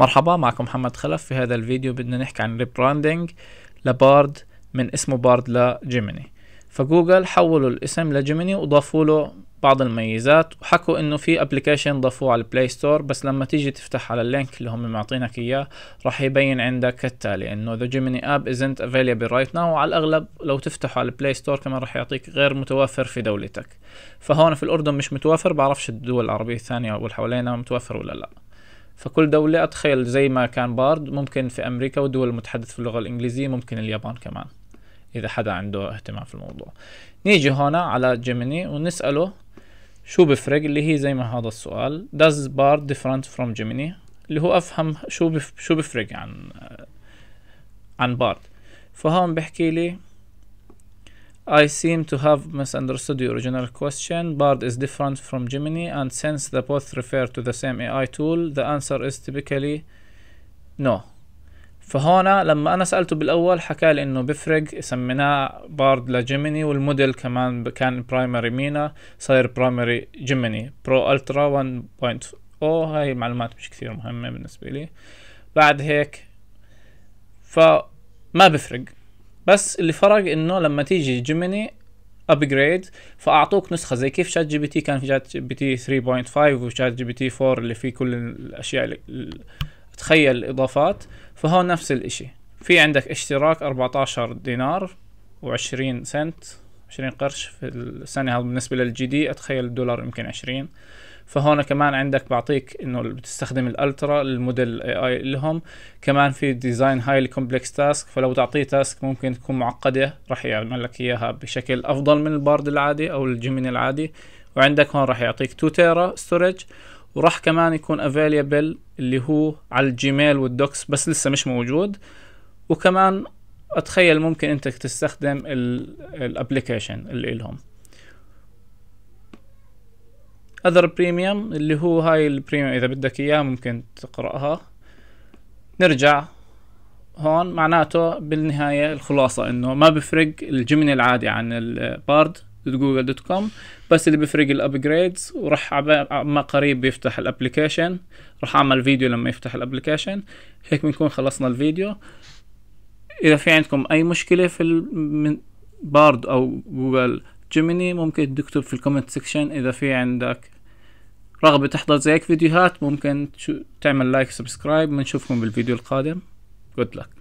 مرحبا معكم محمد خلف في هذا الفيديو بدنا نحكي عن ريبراندنج لبارد من اسمه بارد لجيميني فجوجل حولوا الاسم لجيميني وضافوا له بعض الميزات وحكوا انه في ابلكيشن ضافوه على البلاي ستور بس لما تيجي تفتح على اللينك اللي هم معطينك اياه راح يبين عندك كالتالي انه ذا جيميني اب ازنت available رايت ناو وعلى الاغلب لو تفتحه على البلاي ستور كمان راح يعطيك غير متوفر في دولتك فهون في الاردن مش متوفر بعرفش الدول العربيه الثانيه واللي حوالينا متوفر ولا لا فكل دولة أتخيل زي ما كان بارد ممكن في أمريكا والدول المتحدث في اللغة الإنجليزية ممكن اليابان كمان إذا حدا عنده اهتمام في الموضوع نيجي هنا على جيميني ونسأله شو بفرق اللي هي زي ما هذا السؤال does بارد different from جيميني اللي هو أفهم شو بف... شو بفرق عن عن بارد فهون بحكي لي I seem to have misunderstood your original question. Bard is different from Gemini, and since the both refer to the same AI tool, the answer is typically no. فهونا لما انا سالته بالاول حكى لي انه بفرق سميناه بارد لجيميني والموديل كمان كان برايمري مينا صاير برايمري جيميني برو الترا 1.0 هاي معلومات مش كثير مهمه بالنسبه لي بعد هيك فما بفرق بس اللي فرق انه لما تيجي جيميني ابجريد فاعطوك نسخه زي كيف شات جي بي تي كان في شات جي بي تي 3.5 وشات جي بي تي 4 اللي فيه كل الاشياء اللي تخيل الاضافات فهون نفس الاشي في عندك اشتراك 14 دينار و20 سنت 20 قرش في السنة هذا بالنسبة للجي دي أتخيل الدولار يمكن 20 فهون كمان عندك بعطيك انه بتستخدم الالترا الموديل اي اي لهم كمان في ديزاين هايلي كومبلكس تاسك فلو تعطيه تاسك ممكن تكون معقده راح يعمل لك اياها بشكل افضل من البارد العادي او الجيميني العادي وعندك هون راح يعطيك 2 تيرا ستورج وراح كمان يكون افيليبل اللي هو على الجيميل والدوكس بس لسه مش موجود وكمان اتخيل ممكن انت تستخدم الابلكيشن اللي لهم اذر بريميوم اللي هو هاي البريميوم اذا بدك اياه ممكن تقراها نرجع هون معناته بالنهاية الخلاصة انه ما بفرق الجمن العادي عن البارد دوت جوجل دوت كوم بس اللي بفرق الابجريدز وراح ما قريب بيفتح الابلكيشن راح اعمل فيديو لما يفتح الابلكيشن هيك بنكون خلصنا الفيديو اذا في عندكم اي مشكله في بارد او جوجل جيميني ممكن تكتب في الكومنت سيكشن اذا في عندك رغبة تحضر زي هيك فيديوهات ممكن تعمل لايك سبسكرايب بنشوفكم بالفيديو القادم جود لك